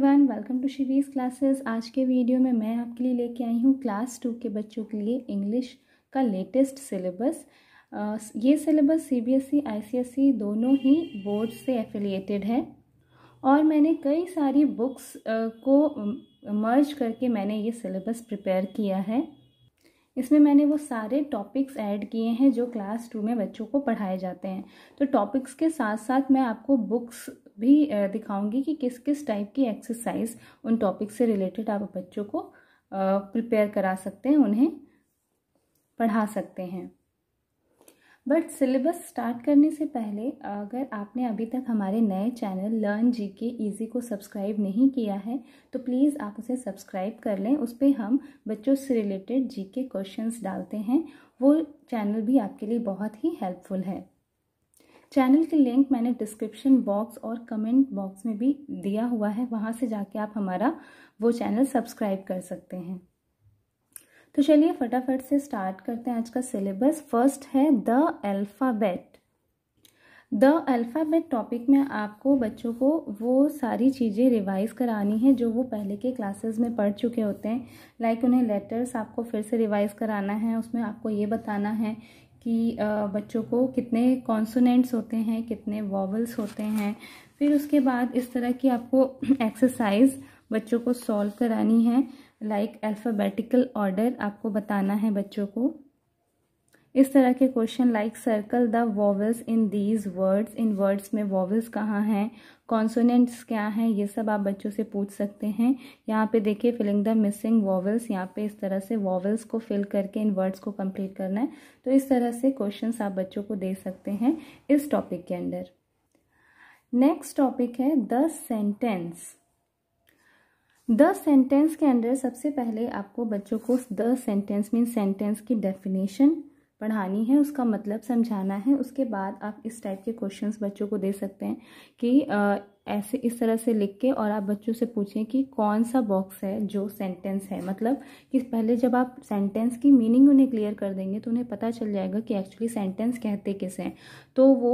Everyone welcome to Shivi's classes आज के video में मैं आपके लिए लेके आई हूँ क्लास टू के बच्चों के लिए इंग्लिश का लेटेस्ट सिलेबस ये सिलेबस सीबीएसई आईसीएसई दोनों ही बोर्ड से एफिलिएटेड है और मैंने कई सारी बुक्स को मर्ज करके मैंने ये सिलेबस प्रिपेयर किया है इसमें मैंने वो सारे टॉपिक्स ऐड किए हैं जो क्लास टू में बच्चों को पढ़ाए जाते हैं तो टॉपिक्स के साथ साथ मैं आपको बुक्स भी दिखाऊंगी कि किस किस टाइप की एक्सरसाइज उन टॉपिक से रिलेटेड आप बच्चों को प्रिपेयर करा सकते हैं उन्हें पढ़ा सकते हैं बट सिलेबस स्टार्ट करने से पहले अगर आपने अभी तक हमारे नए चैनल लर्न जी के ईजी को सब्सक्राइब नहीं किया है तो प्लीज़ आप उसे सब्सक्राइब कर लें उस पर हम बच्चों से रिलेटेड जी के क्वेश्चन डालते हैं वो चैनल भी आपके लिए बहुत ही हेल्पफुल है चैनल के लिंक मैंने डिस्क्रिप्शन बॉक्स और कमेंट बॉक्स में भी दिया हुआ है वहाँ से जाके आप हमारा वो चैनल सब्सक्राइब कर सकते हैं तो चलिए फटाफट से स्टार्ट करते हैं आज का सिलेबस फर्स्ट है the alphabet the alphabet topic में आपको बच्चों को वो सारी चीज़ें रिवाइज़ करानी है जो वो पहले के क्लासेस में पढ़ चुके होते हैं लाइक like उन्हें लेटर्स आपको फिर से रिवाइज़ कराना है उसमें आपको ये बताना है कि बच्चों को कितने कॉन्सोनेंट्स होते हैं कितने वॉवल्स होते हैं फिर उसके बाद इस तरह की आपको एक्सरसाइज बच्चों को सॉल्व करानी है लाइक अल्फ़ाबेटिकल ऑर्डर आपको बताना है बच्चों को इस तरह के question like circle the vowels in these words इन वर्ड्स में वॉवल्स कहाँ हैं कॉन्सोनेंट्स क्या हैं ये सब आप बच्चों से पूछ सकते हैं यहाँ पे देखिए फिलिंग द मिसिंग वॉवल्स यहाँ पे इस तरह से वॉवल्स को फिल करके इन वर्ड्स को कंप्लीट करना है तो इस तरह से क्वेश्चंस आप बच्चों को दे सकते हैं इस टॉपिक के अंदर नेक्स्ट टॉपिक है द सेंटेंस द सेंटेंस के अंदर सबसे पहले आपको बच्चों को द सेंटेंस मीन सेंटेंस की डेफिनेशन पढ़ानी है उसका मतलब समझाना है उसके बाद आप इस टाइप के क्वेश्चंस बच्चों को दे सकते हैं कि आ, ऐसे इस तरह से लिख के और आप बच्चों से पूछें कि कौन सा बॉक्स है जो सेंटेंस है मतलब कि पहले जब आप सेंटेंस की मीनिंग उन्हें क्लियर कर देंगे तो उन्हें पता चल जाएगा कि एक्चुअली सेंटेंस कहते किसे हैं तो वो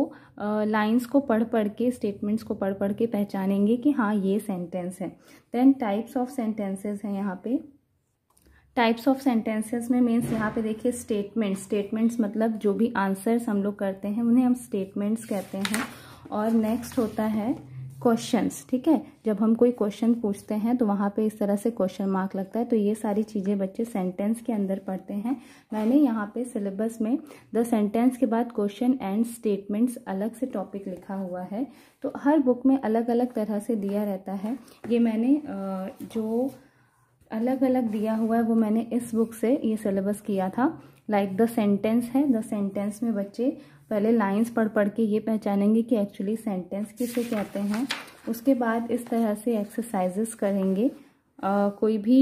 लाइंस को पढ़ पढ़ के स्टेटमेंट्स को पढ़ पढ़ के पहचानेंगे कि हाँ ये सेंटेंस है देन टाइप्स ऑफ सेंटेंसेज हैं यहाँ पर टाइप्स ऑफ सेंटेंसेस में मीन्स यहाँ पे देखिए स्टेटमेंट स्टेटमेंट्स मतलब जो भी आंसर्स हम लोग करते हैं उन्हें हम स्टेटमेंट्स कहते हैं और नेक्स्ट होता है क्वेश्चंस ठीक है जब हम कोई क्वेश्चन पूछते हैं तो वहाँ पे इस तरह से क्वेश्चन मार्क लगता है तो ये सारी चीज़ें बच्चे सेंटेंस के अंदर पढ़ते हैं मैंने यहाँ पे सिलेबस में द सेंटेंस के बाद क्वेश्चन एंड स्टेटमेंट्स अलग से टॉपिक लिखा हुआ है तो हर बुक में अलग अलग तरह से दिया रहता है ये मैंने जो अलग अलग दिया हुआ है वो मैंने इस बुक से ये सिलेबस किया था लाइक द सेंटेंस है द सेंटेंस में बच्चे पहले लाइंस पढ़ पढ़ के ये पहचानेंगे कि एक्चुअली सेंटेंस किसे कहते हैं उसके बाद इस तरह से एक्सरसाइजेस करेंगे आ, कोई भी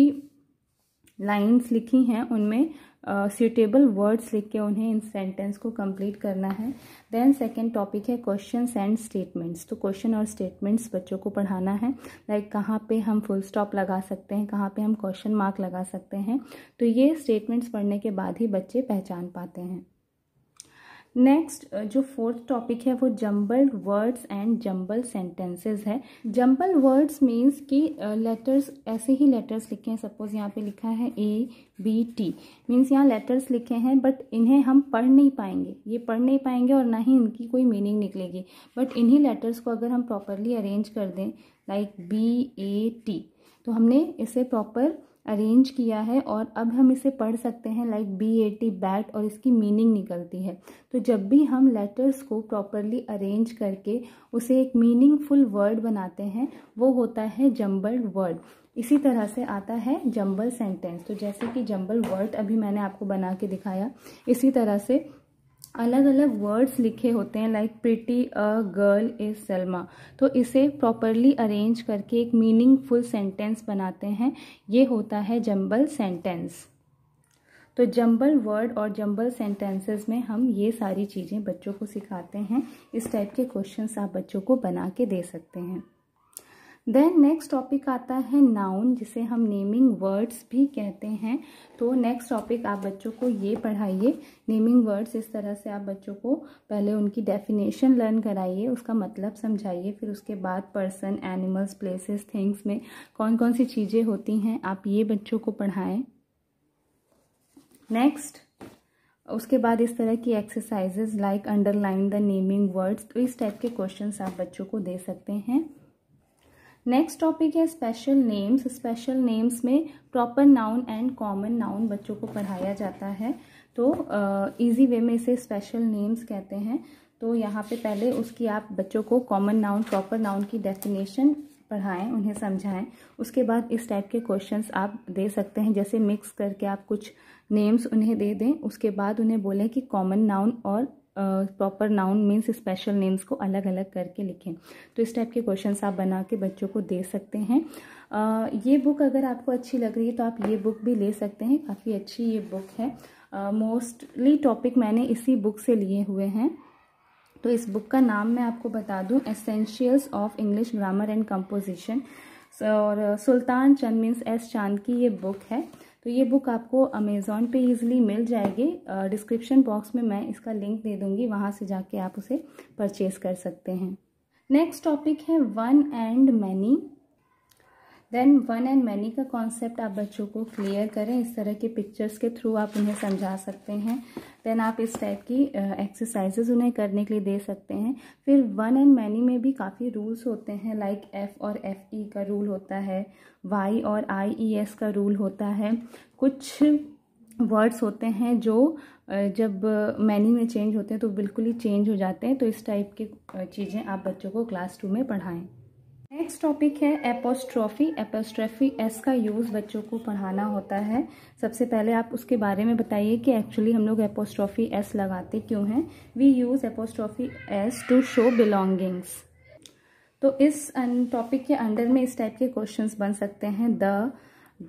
लाइंस लिखी हैं उनमें सूटेबल वर्ड्स लिख के उन्हें इन सेंटेंस को कंप्लीट करना है देन सेकेंड टॉपिक है क्वेश्चन एंड स्टेटमेंट्स तो क्वेश्चन और स्टेटमेंट्स बच्चों को पढ़ाना है लाइक like कहाँ पे हम फुल स्टॉप लगा सकते हैं कहाँ पे हम क्वेश्चन मार्क लगा सकते हैं तो ये स्टेटमेंट्स पढ़ने के बाद ही बच्चे पहचान पाते हैं नेक्स्ट uh, जो फोर्थ टॉपिक है वो jumbled words and jumble sentences है जम्बल वर्ड्स मीन्स कि लेटर्स uh, ऐसे ही लेटर्स लिखे हैं सपोज यहाँ पे लिखा है ए बी टी मीन्स यहाँ लेटर्स लिखे हैं बट इन्हें हम पढ़ नहीं पाएंगे ये पढ़ नहीं पाएंगे और ना ही इनकी कोई मीनिंग निकलेगी बट इन्हीं लेटर्स को अगर हम प्रॉपरली अरेंज कर दें लाइक बी ए टी तो हमने इसे प्रॉपर अरेंज किया है और अब हम इसे पढ़ सकते हैं like B A T bat और इसकी मीनिंग निकलती है तो जब भी हम लेटर्स को प्रॉपरली अरेंज करके उसे एक मीनिंगफुल वर्ड बनाते हैं वो होता है जम्बल वर्ड इसी तरह से आता है जम्बल सेंटेंस तो जैसे कि जम्बल वर्ड अभी मैंने आपको बना के दिखाया इसी तरह से अलग अलग वर्ड्स लिखे होते हैं like pretty a girl is Salma तो इसे प्रॉपरली अरेंज करके एक मीनिंगफुल सेंटेंस बनाते हैं ये होता है जंबल सेंटेंस तो जंबल वर्ड और जंबल सेंटेंसेस में हम ये सारी चीज़ें बच्चों को सिखाते हैं इस टाइप के क्वेश्चंस आप बच्चों को बना के दे सकते हैं देन नेक्स्ट टॉपिक आता है नाउन जिसे हम नेमिंग वर्ड्स भी कहते हैं तो नेक्स्ट टॉपिक आप बच्चों को ये पढ़ाइए नेमिंग वर्ड्स इस तरह से आप बच्चों को पहले उनकी डेफिनेशन लर्न कराइए उसका मतलब समझाइए फिर उसके बाद पर्सन एनिमल्स प्लेसेस थिंग्स में कौन कौन सी चीज़ें होती हैं आप ये बच्चों को पढ़ाएं नेक्स्ट उसके बाद इस तरह की exercises like underline the naming words तो इस टाइप के क्वेश्चन आप बच्चों को दे सकते हैं नेक्स्ट टॉपिक है स्पेशल नेम्स स्पेशल नेम्स में proper noun and common noun बच्चों को पढ़ाया जाता है तो इजी uh, वे में इसे स्पेशल नेम्स कहते हैं तो यहाँ पे पहले उसकी आप बच्चों को कॉमन नाउन प्रॉपर नाउन की डेफिनेशन पढ़ाएं उन्हें समझाएं उसके बाद इस टाइप के क्वेश्चंस आप दे सकते हैं जैसे मिक्स करके आप कुछ नेम्स उन्हें दे दें उसके बाद उन्हें बोलें कि कॉमन नाउन और proper noun means special names को अलग अलग करके लिखें तो इस टाइप के क्वेश्चंस आप बना के बच्चों को दे सकते हैं uh, ये बुक अगर आपको अच्छी लग रही है तो आप ये बुक भी ले सकते हैं काफ़ी अच्छी ये बुक है मोस्टली uh, टॉपिक मैंने इसी बुक से लिए हुए हैं तो इस बुक का नाम मैं आपको बता दूं essentials of English grammar and composition और सुल्तान चंद मीन्स एस चांद की ये बुक है तो ये बुक आपको अमेज़ोन पे ईजिली मिल जाएगी डिस्क्रिप्शन बॉक्स में मैं इसका लिंक दे दूँगी वहाँ से जाके आप उसे परचेज़ कर सकते हैं नेक्स्ट टॉपिक है one and many then one and many का कॉन्सेप्ट आप बच्चों को क्लियर करें इस तरह के पिक्चर्स के थ्रू आप उन्हें समझा सकते हैं देन आप इस टाइप की एक्सरसाइजेज uh, उन्हें करने के लिए दे सकते हैं फिर वन एंड मैनी में भी काफ़ी रूल्स होते हैं लाइक like एफ़ और एफ़ ई e का रूल होता है वाई और आई ई एस का रूल होता है कुछ वर्ड्स होते हैं जो uh, जब मैनी में चेंज होते हैं तो बिल्कुल ही चेंज हो जाते हैं तो इस टाइप की uh, चीज़ें आप बच्चों को क्लास टू में पढ़ाएं नेक्स्ट टॉपिक है एपोस्ट्रॉफी एपोस्ट्रॉफी एस का यूज़ बच्चों को पढ़ाना होता है सबसे पहले आप उसके बारे में बताइए कि एक्चुअली हम लोग एपोस्ट्रॉफी एस लगाते क्यों हैं we use apostrophe S to show belongings तो इस टॉपिक के अंडर में इस टाइप के क्वेश्चंस बन सकते हैं the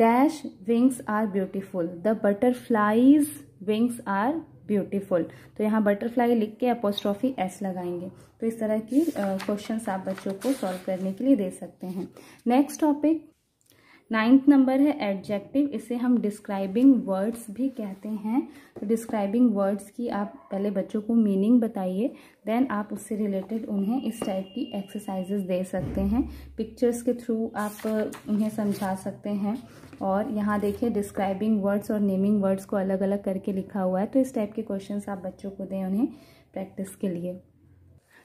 dash wings are beautiful the butterflies wings are beautiful तो यहाँ बटरफ्लाई लिख के अपोस्ट्रॉफी एस लगाएंगे तो इस तरह की क्वेश्चन आप बच्चों को सॉल्व करने के लिए दे सकते हैं नेक्स्ट टॉपिक नाइन्थ नंबर है एडजेक्टिव इसे हम डिस्क्राइबिंग वर्ड्स भी कहते हैं तो डिस्क्राइबिंग वर्ड्स की आप पहले बच्चों को मीनिंग बताइए देन आप उससे रिलेटेड उन्हें इस टाइप की एक्सरसाइजेज दे सकते हैं पिक्चर्स के थ्रू आप उन्हें समझा सकते हैं और यहाँ देखिए डिस्क्राइबिंग वर्ड्स और नेमिंग वर्ड्स को अलग अलग करके लिखा हुआ है तो इस टाइप के क्वेश्चन आप बच्चों को दें उन्हें प्रैक्टिस के लिए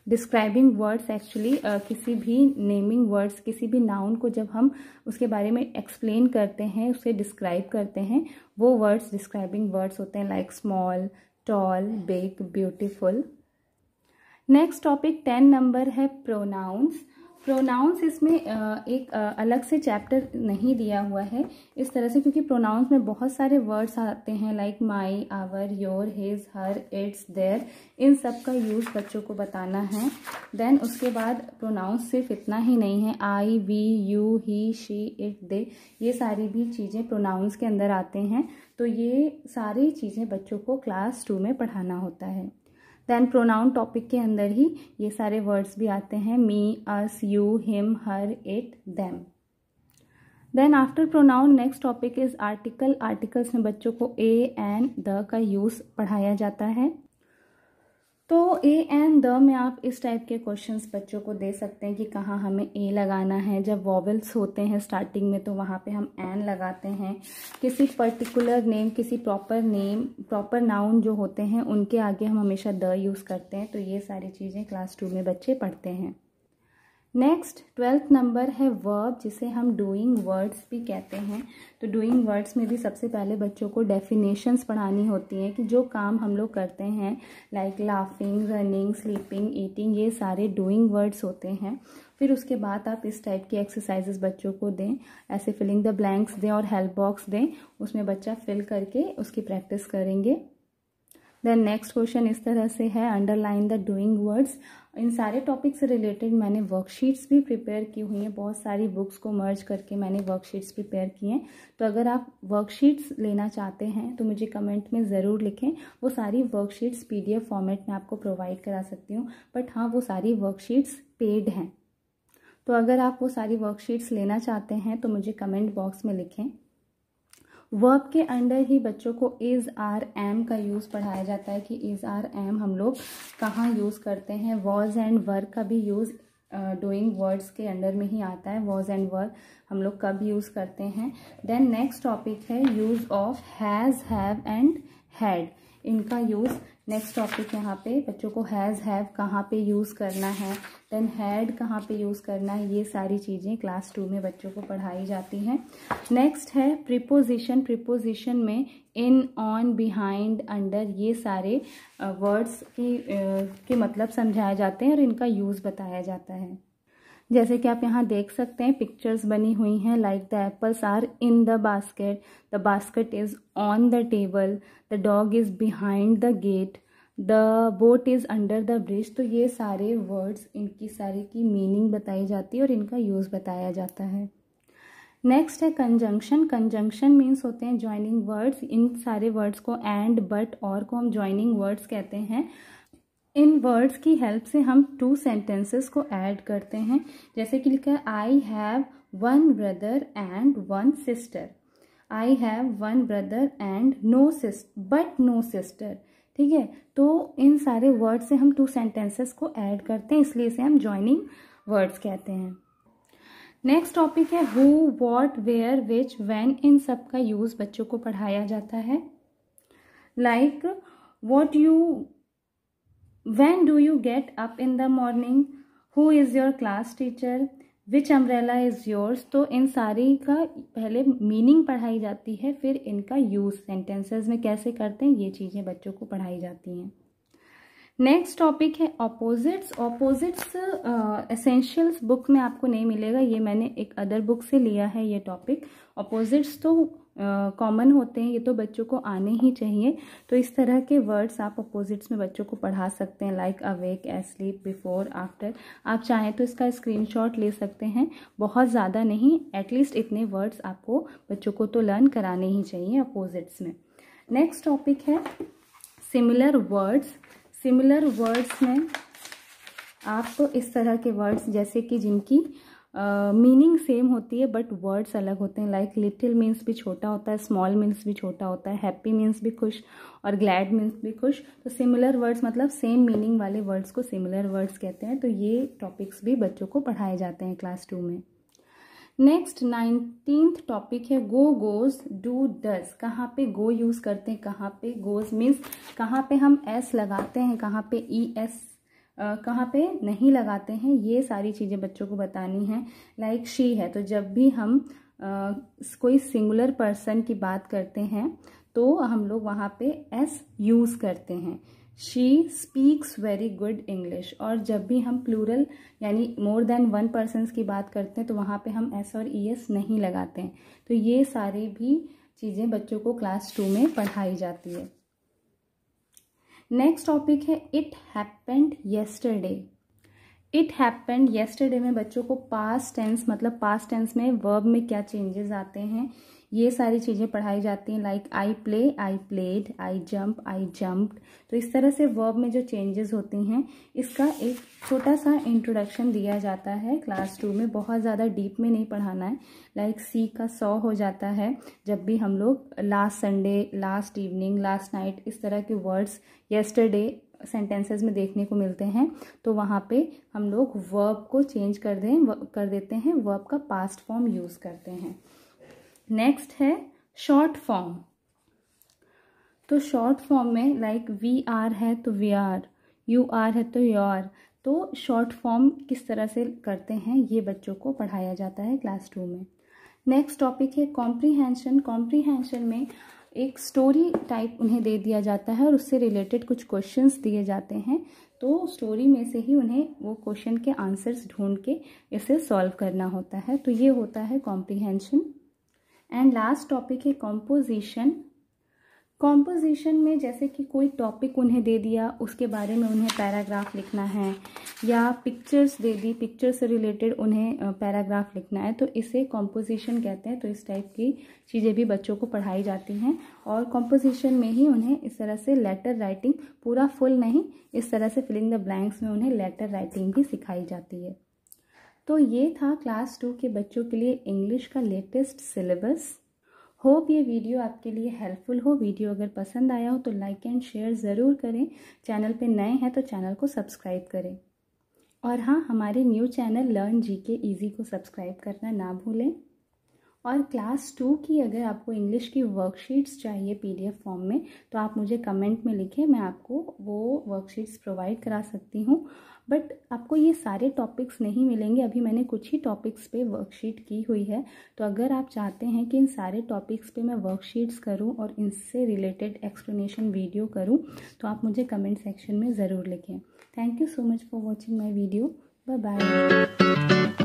डिस्क्राइबिंग वर्ड्स एक्चुअली किसी भी नेमिंग वर्ड्स किसी भी नाउन को जब हम उसके बारे में एक्सप्लेन करते हैं उसे डिस्क्राइब करते हैं वो वर्ड्स डिस्क्राइबिंग वर्ड्स होते हैं like small tall big beautiful next topic ten number है प्रोनाउंस प्रोनाउंस इसमें एक अलग से चैप्टर नहीं दिया हुआ है इस तरह से क्योंकि प्रोनाउंस में बहुत सारे वर्ड्स आते हैं like my our your his her its their इन सब का यूज़ बच्चों को बताना है देन उसके बाद प्रोनाउंस सिर्फ इतना ही नहीं है I we you he she it they ये सारी भी चीज़ें प्रोनाउंस के अंदर आते हैं तो ये सारी चीज़ें बच्चों को क्लास टू में पढ़ाना होता है देन प्रोनाउन टॉपिक के अंदर ही ये सारे वर्ड्स भी आते हैं me us you him her it them then after pronoun next topic is article articles में बच्चों को ए एंड द का यूज़ पढ़ाया जाता है तो ए एंड द में आप इस टाइप के क्वेश्चंस बच्चों को दे सकते हैं कि कहाँ हमें ए लगाना है जब वॉवल्स होते हैं स्टार्टिंग में तो वहाँ पे हम एन लगाते हैं किसी पर्टिकुलर नेम किसी प्रॉपर नेम प्रॉपर नाउन जो होते हैं उनके आगे हम हमेशा द यूज़ करते हैं तो ये सारी चीज़ें क्लास टू में बच्चे पढ़ते हैं नेक्स्ट ट्वेल्थ नंबर है वर्ब जिसे हम डूइंग वर्ड्स भी कहते हैं तो डूइंग वर्ड्स में भी सबसे पहले बच्चों को डेफिनेशंस पढ़ानी होती हैं कि जो काम हम लोग करते हैं like laughing running sleeping eating ये सारे डूइंग वर्ड्स होते हैं फिर उसके बाद आप इस टाइप की एक्सरसाइजेस बच्चों को दें ऐसे फिलिंग द ब्लैंक्स दें और हेल्प बॉक्स दें उसमें बच्चा फिल करके उसकी प्रैक्टिस करेंगे देन नेक्स्ट क्वेश्चन इस तरह से है अंडरलाइन द डूइंग वर्ड्स इन सारे टॉपिक से रिलेटेड मैंने वर्कशीट्स भी प्रिपेयर की हुई हैं बहुत सारी बुक्स को मर्ज करके मैंने वर्कशीट्स प्रिपेयर की हैं तो अगर आप वर्कशीट्स लेना चाहते हैं तो मुझे कमेंट में ज़रूर लिखें वो सारी वर्कशीट्स पीडीएफ फॉर्मेट में आपको प्रोवाइड करा सकती हूँ बट हाँ वो सारी वर्कशीट्स पेड हैं तो अगर आप वो सारी वर्कशीट्स लेना चाहते हैं तो मुझे कमेंट बॉक्स में लिखें वर्ब के अंडर ही बच्चों को इज़ आर एम का यूज़ पढ़ाया जाता है कि इज़ आर एम हम लोग कहाँ यूज़ करते हैं वॉज एंड वर्क का भी यूज़ डूइंग uh, वर्ड्स के अंडर में ही आता है वॉज एंड वर्क हम लोग कब यूज़ करते हैं देन नेक्स्ट टॉपिक है use of has have and had इनका यूज़ नेक्स्ट टॉपिक यहाँ पे बच्चों को हैज़ हैव कहाँ पे यूज़ करना है देन हैड कहाँ पे यूज़ करना है ये सारी चीज़ें क्लास टू में बच्चों को पढ़ाई जाती हैं नेक्स्ट है प्रिपोजिशन प्रिपोजिशन में इन ऑन बिहाइंड अंडर ये सारे वर्ड्स uh, की uh, के मतलब समझाए जाते हैं और इनका यूज़ बताया जाता है जैसे कि आप यहाँ देख सकते हैं पिक्चर्स बनी हुई हैं like the apples are in the basket the basket is on the table the dog is behind the gate the boat is under the bridge तो ये सारे वर्ड्स इनकी सारी की मीनिंग बताई जाती है और इनका यूज़ बताया जाता है नेक्स्ट है कंजंक्शन कंजंक्शन मीन्स होते हैं ज्वाइनिंग वर्ड्स इन सारे वर्ड्स को एंड बट और को हम ज्वाइनिंग वर्ड्स कहते हैं इन वर्ड्स की हेल्प से हम टू सेंटेंसेस को ऐड करते हैं जैसे कि लिखा है I have one brother and one sister I have one brother and no sister but no sister ठीक है तो इन सारे वर्ड्स से हम टू सेंटेंसेस को ऐड करते हैं इसलिए इसे हम ज्वाइनिंग वर्ड्स कहते हैं नेक्स्ट टॉपिक है who what where which when इन सब का यूज़ बच्चों को पढ़ाया जाता है like what you When do you get up in the morning? Who is your class teacher? Which umbrella is yours तो इन सारी का पहले मीनिंग पढ़ाई जाती है फिर इनका यूज़ सेंटेंसेज में कैसे करते हैं ये चीज़ें बच्चों को पढ़ाई जाती हैं नेक्स्ट टॉपिक है ऑपोजिट्स ऑपोजिट्स एसेंशियल्स बुक में आपको नहीं मिलेगा ये मैंने एक अदर बुक से लिया है ये टॉपिक ऑपोजिट्स तो कॉमन होते हैं ये तो बच्चों को आने ही चाहिए तो इस तरह के वर्ड्स आप अपोजिट्स में बच्चों को पढ़ा सकते हैं like awake asleep before after आप चाहें तो इसका स्क्रीनशॉट ले सकते हैं बहुत ज़्यादा नहीं एटलीस्ट इतने वर्ड्स आपको बच्चों को तो लर्न कराने ही चाहिए अपोजिट्स में नेक्स्ट टॉपिक है सिमिलर वर्ड्स सिमिलर वर्ड्स में आप तो इस तरह के वर्ड्स जैसे कि जिनकी मीनिंग uh, सेम होती है बट वर्ड्स अलग होते हैं लाइक लिटिल मीन्स भी छोटा होता है स्मॉल मीन्स भी छोटा होता है हैप्पी मीन्स भी खुश और ग्लैड मीन्स भी खुश तो सिमिलर वर्ड्स मतलब सेम मीनिंग वाले वर्ड्स को सिमिलर वर्ड्स कहते हैं तो ये टॉपिक्स भी बच्चों को पढ़ाए जाते हैं क्लास टू में नेक्स्ट नाइनटीन्थ टॉपिक है गो गोज डू डज कहाँ पे गो यूज़ करते हैं कहाँ पे गोज मीन्स कहाँ पे हम एस लगाते हैं कहाँ पे ई e, एस कहाँ पे नहीं लगाते हैं ये सारी चीज़ें बच्चों को बतानी है लाइक शी है तो जब भी हम आ, कोई सिंगुलर पर्सन की बात करते हैं तो हम लोग वहाँ पे एस यूज़ करते हैं she speaks very good English और जब भी हम प्लूरल यानी मोर देन वन पर्सन की बात करते हैं तो वहाँ पे हम एस और ई e एस नहीं लगाते हैं तो ये सारे भी चीज़ें बच्चों को क्लास टू में पढ़ाई जाती है नेक्स्ट टॉपिक है it happened yesterday it happened yesterday में बच्चों को पास्ट टेंस मतलब पास्ट टेंस में वर्ब में क्या चेंजेस आते हैं ये सारी चीज़ें पढ़ाई जाती हैं like I play I played I jump I jump तो इस तरह से वर्ब में जो चेंजेस होती हैं इसका एक छोटा सा इंट्रोडक्शन दिया जाता है क्लास टू में बहुत ज़्यादा डीप में नहीं पढ़ाना है लाइक सी का सौ हो जाता है जब भी हम लोग last Sunday last evening last night इस तरह के वर्ड्स येस्टरडे सेंटेंसेस में देखने को मिलते हैं तो वहाँ पे हम लोग वर्ब को चेंज कर दें कर देते हैं वर्ब का पास्ट फॉर्म यूज़ करते हैं नेक्स्ट है शॉर्ट फॉर्म तो शॉर्ट फॉर्म में लाइक वी आर है तो वी आर यू आर है तो योर तो शॉर्ट फॉर्म किस तरह से करते हैं ये बच्चों को पढ़ाया जाता है क्लास टू में नेक्स्ट टॉपिक है कॉम्प्रीहेंशन कॉम्प्रीहेंशन में एक स्टोरी टाइप उन्हें दे दिया जाता है और उससे रिलेटेड कुछ क्वेश्चंस दिए जाते हैं तो स्टोरी में से ही उन्हें वो क्वेश्चन के आंसर्स ढूंढ के इसे सॉल्व करना होता है तो ये होता है कॉम्प्रीहेंशन एंड लास्ट टॉपिक है कॉम्पोजिशन कॉम्पोजिशन में जैसे कि कोई टॉपिक उन्हें दे दिया उसके बारे में उन्हें पैराग्राफ लिखना है या पिक्चर्स दे दी पिक्चर से रिलेटेड उन्हें पैराग्राफ लिखना है तो इसे कॉम्पोजिशन कहते हैं तो इस टाइप की चीज़ें भी बच्चों को पढ़ाई जाती हैं और कॉम्पोजिशन में ही उन्हें इस तरह से लेटर राइटिंग पूरा फुल नहीं इस तरह से फिलिंग द ब्लैंक्स में उन्हें लेटर राइटिंग भी सिखाई जाती है तो ये था क्लास टू के बच्चों के लिए इंग्लिश का लेटेस्ट सिलेबस होप ये वीडियो आपके लिए हेल्पफुल हो वीडियो अगर पसंद आया हो तो लाइक एंड शेयर ज़रूर करें चैनल पे नए हैं तो चैनल को सब्सक्राइब करें और हाँ हमारे न्यू चैनल लर्न जी के ईजी को सब्सक्राइब करना ना भूलें और क्लास टू की अगर आपको इंग्लिश की वर्कशीट्स चाहिए पीडीएफ फॉर्म में तो आप मुझे कमेंट में लिखें मैं आपको वो वर्कशीट्स प्रोवाइड करा सकती हूँ बट आपको ये सारे टॉपिक्स नहीं मिलेंगे अभी मैंने कुछ ही टॉपिक्स पे वर्कशीट की हुई है तो अगर आप चाहते हैं कि इन सारे टॉपिक्स पे मैं वर्कशीट्स करूँ और इनसे रिलेटेड एक्सप्लेनेशन वीडियो करूँ तो आप मुझे कमेंट सेक्शन में ज़रूर लिखें thank you so much for watching my video bye bye